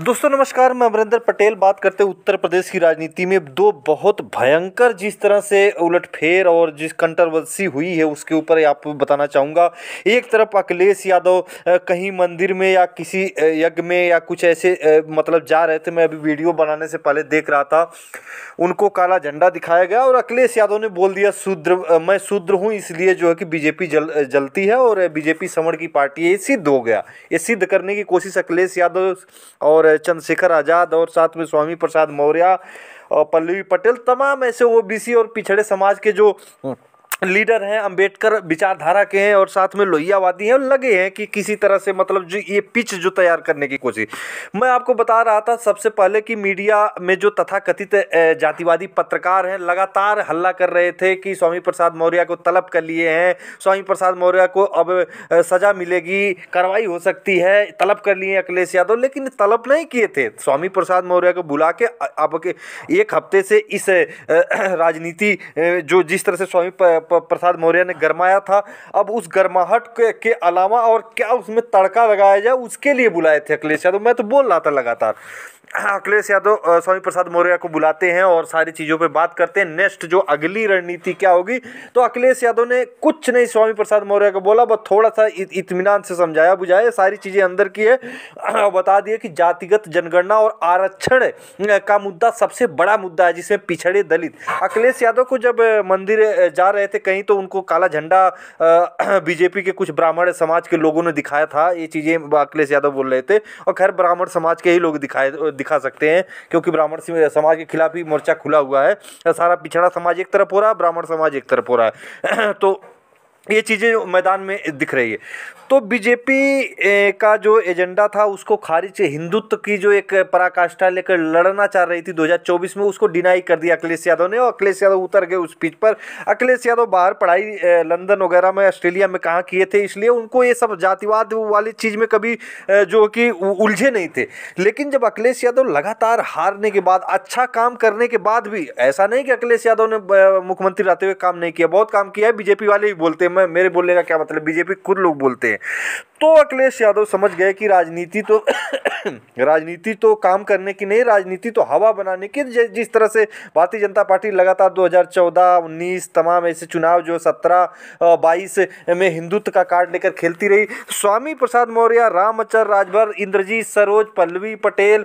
दोस्तों नमस्कार मैं अमरिंदर पटेल बात करते उत्तर प्रदेश की राजनीति में दो बहुत भयंकर जिस तरह से उलटफेर और जिस कंट्रोवर्सी हुई है उसके ऊपर आपको बताना चाहूँगा एक तरफ अखिलेश यादव कहीं मंदिर में या किसी यज्ञ में या कुछ ऐसे मतलब जा रहे थे मैं अभी वीडियो बनाने से पहले देख रहा था उनको काला झंडा दिखाया गया और अखिलेश यादव ने बोल दिया शूद्र मैं शूद्र हूँ इसलिए जो है कि बीजेपी जल जलती है और बीजेपी समण की पार्टी है ये सिद्ध हो गया ये सिद्ध करने की कोशिश अखिलेश यादव और और चंद्रशेखर आज़ाद और साथ में स्वामी प्रसाद मौर्य और पल्लवी पटेल तमाम ऐसे ओबीसी और पिछड़े समाज के जो लीडर हैं अंबेडकर विचारधारा के हैं और साथ में लोहियावादी हैं और लगे हैं कि किसी तरह से मतलब जो ये पिच जो तैयार करने की कोशिश मैं आपको बता रहा था सबसे पहले कि मीडिया में जो तथाकथित जातिवादी पत्रकार हैं लगातार हल्ला कर रहे थे कि स्वामी प्रसाद मौर्य को तलब कर लिए हैं स्वामी प्रसाद मौर्य को अब सज़ा मिलेगी कार्रवाई हो सकती है तलब कर लिए अखिलेश यादव लेकिन तलब नहीं किए थे स्वामी प्रसाद मौर्य को बुला के अब एक हफ्ते से इस राजनीति जो जिस तरह से स्वामी प्रसाद मौर्य ने गरमाया था अब उस गर्माहट के, के अलावा और क्या उसमें तड़का लगाया जाए उसके लिए बुलाए थे अखिलेश यादव मैं तो बोल रहा था लगातार हाँ, अखिलेश यादव स्वामी प्रसाद मौर्य को बुलाते हैं और सारी चीज़ों पे बात करते हैं नेक्स्ट जो अगली रणनीति क्या होगी तो अखिलेश यादव ने कुछ नहीं स्वामी प्रसाद मौर्य को बोला बस थोड़ा सा इतमान से समझाया बुझाया सारी चीज़ें अंदर की है बता दिया कि जातिगत जनगणना और आरक्षण का मुद्दा सबसे बड़ा मुद्दा है जिसमें पिछड़े दलित अखिलेश यादव को जब मंदिर जा रहे थे कहीं तो उनको काला झंडा बीजेपी के कुछ ब्राह्मण समाज के लोगों ने दिखाया था ये चीज़ें अखिलेश यादव बोल रहे थे और खैर ब्राह्मण समाज के ही लोग दिखाए दिखा सकते हैं क्योंकि ब्राह्मण समाज के खिलाफ ही मोर्चा खुला हुआ है सारा पिछड़ा समाज एक तरफ हो रहा है ब्राह्मण समाज एक तरफ हो रहा है तो ये चीज़ें मैदान में दिख रही है तो बीजेपी का जो एजेंडा था उसको खारिज हिंदुत्व की जो एक पराकाष्ठा लेकर लड़ना चाह रही थी 2024 में उसको डिनाई कर दिया अखिलेश यादव ने और अखिलेश यादव उतर गए उस पिच पर अखिलेश यादव बाहर पढ़ाई लंदन वगैरह में ऑस्ट्रेलिया में कहाँ किए थे इसलिए उनको ये सब जातिवाद वाली चीज़ में कभी जो कि उलझे नहीं थे लेकिन जब अखिलेश यादव लगातार हारने के बाद अच्छा काम करने के बाद भी ऐसा नहीं कि अखिलेश यादव ने मुख्यमंत्री रहते हुए काम नहीं किया बहुत काम किया है बीजेपी वाले भी बोलते हैं मैं मेरे बोलने का क्या मतलब बीजेपी खुद लोग बोलते हैं तो अखिलेश यादव समझ गए कि राजनीति तो राजनीति तो काम करने की नहीं राजनीति तो हवा बनाने की जिस तरह से भारतीय जनता पार्टी लगातार 2014 19 तमाम ऐसे चुनाव जो 17 22 में हिंदुत्व का कार्ड लेकर खेलती रही स्वामी प्रसाद मौर्य रामचर राजभर इंद्रजीत सरोज पल्लवी पटेल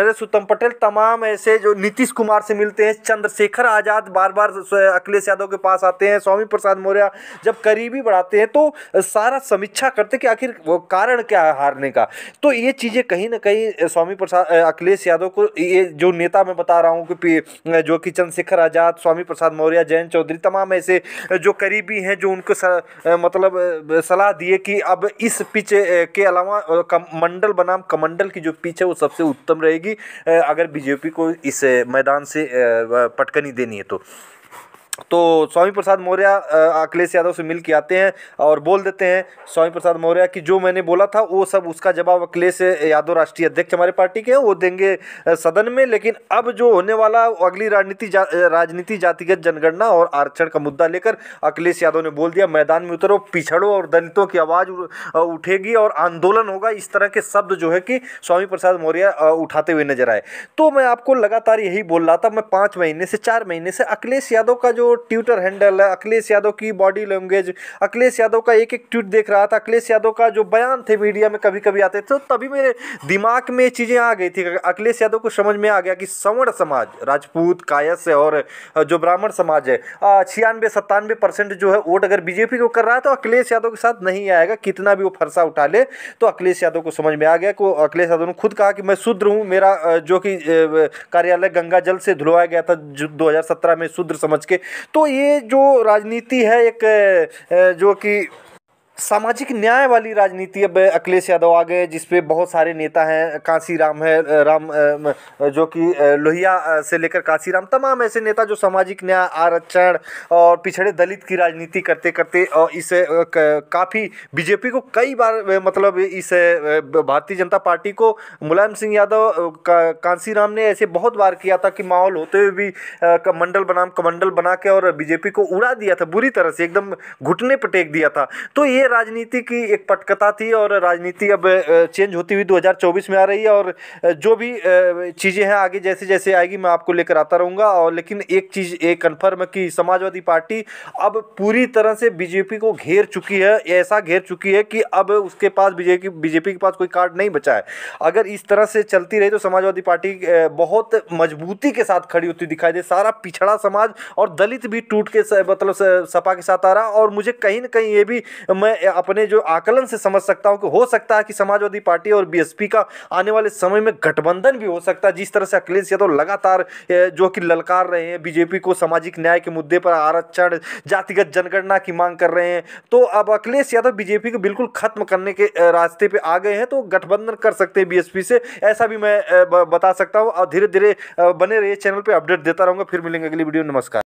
नरेश उत्तम पटेल तमाम ऐसे जो नीतीश कुमार से मिलते हैं चंद्रशेखर आज़ाद बार बार अखिलेश यादव के पास आते हैं स्वामी प्रसाद मौर्य जब करीबी बढ़ाते हैं तो सारा समीक्षा करते कि आखिर वो कारण क्या है हारने का तो ये चीज़ें कहीं ना कहीं स्वामी प्रसाद अखिलेश यादव को ये जो नेता मैं बता रहा हूँ कि जो कि चंद्रशेखर आज़ाद स्वामी प्रसाद मौर्य जयंत चौधरी तमाम ऐसे जो करीबी हैं जो उनको सर, मतलब सलाह दिए कि अब इस पिच के अलावा मंडल बनाम कमंडल की जो पिच है वो सबसे उत्तम रहेगी अगर बीजेपी को इस मैदान से पटकनी देनी है तो तो स्वामी प्रसाद मौर्य अखिलेश यादव से मिल के आते हैं और बोल देते हैं स्वामी प्रसाद मौर्य कि जो मैंने बोला था वो सब उसका जवाब अखिलेश यादव राष्ट्रीय अध्यक्ष हमारे पार्टी के हैं वो देंगे सदन में लेकिन अब जो होने वाला अगली राजनीति जा, राजनीति जातिगत जनगणना और आरक्षण का मुद्दा लेकर अखिलेश यादव ने बोल दिया मैदान में उतरो पिछड़ो और दलितों की आवाज़ उठेगी और आंदोलन होगा इस तरह के शब्द जो है कि स्वामी प्रसाद मौर्य उठाते हुए नजर आए तो मैं आपको लगातार यही बोल रहा था मैं पाँच महीने से चार महीने से अखिलेश यादव का जो ट्विटर हैंडल है अखिलेश यादव की बॉडी लैंग्वेज अखिलेश यादव का एक एक ट्वीट देख रहा था अखिलेश यादव का जो बयान थे मीडिया में कभी कभी आते थे तो तभी मेरे दिमाग में चीज़ें आ गई थी अखिलेश यादव को समझ में आ गया कि सवर्ण समाज राजपूत कायस और जो ब्राह्मण समाज है छियानवे सत्तानवे परसेंट जो है वोट अगर बीजेपी को कर रहा है तो अखिलेश यादव के साथ नहीं आएगा कितना भी वो फरसा उठा ले तो अखिलेश यादव को समझ में आ गया को अखिलेश यादव ने खुद कहा कि मैं शूद्र हूँ मेरा जो कि कार्यालय गंगा जल से धुलवाया गया था दो 2017 में शूद्र समझ के तो ये जो राजनीति है एक जो कि सामाजिक न्याय वाली राजनीति अब अखिलेश यादव आ गए जिसपे बहुत सारे नेता हैं काशी राम है राम जो कि लोहिया से लेकर काशी राम तमाम ऐसे नेता जो सामाजिक न्याय आरक्षण और पिछड़े दलित की राजनीति करते करते और इस काफ़ी बीजेपी को कई बार मतलब इस भारतीय जनता पार्टी को मुलायम सिंह यादव कांसी राम ने ऐसे बहुत बार किया था कि माहौल होते हुए भी कमंडल बनाम कमंडल बना के और बीजेपी को उड़ा दिया था बुरी तरह से एकदम घुटने पर टेक दिया था तो ये राजनीति की एक पटकथा थी और राजनीति अब चेंज होती हुई 2024 में आ रही है और जो भी चीज़ें हैं आगे जैसे जैसे आएगी मैं आपको लेकर आता रहूँगा और लेकिन एक चीज़ एक कन्फर्म है कि समाजवादी पार्टी अब पूरी तरह से बीजेपी को घेर चुकी है ऐसा घेर चुकी है कि अब उसके पास बीजेपी बीजेपी के पास कोई कार्ड नहीं बचा है अगर इस तरह से चलती रही तो समाजवादी पार्टी बहुत मजबूती के साथ खड़ी होती दिखाई दे सारा पिछड़ा समाज और दलित भी टूट के मतलब सपा के साथ आ रहा और मुझे कहीं ना कहीं ये भी मैं अपने जो आकलन से समझ सकता हूँ कि हो सकता है कि समाजवादी पार्टी और बीएसपी का आने वाले समय में गठबंधन भी हो सकता है जिस तरह से अखिलेश यादव लगातार जो कि ललकार रहे हैं बीजेपी को सामाजिक न्याय के मुद्दे पर आरक्षण जातिगत जनगणना की मांग कर रहे हैं तो अब अखिलेश यादव बीजेपी को बिल्कुल खत्म करने के रास्ते पर आ गए हैं तो गठबंधन कर सकते हैं बी से ऐसा भी मैं बता सकता हूँ और धीरे धीरे बने रहिए चैनल पर अपडेट देता रहूँगा फिर मिलेंगे अगली वीडियो नमस्कार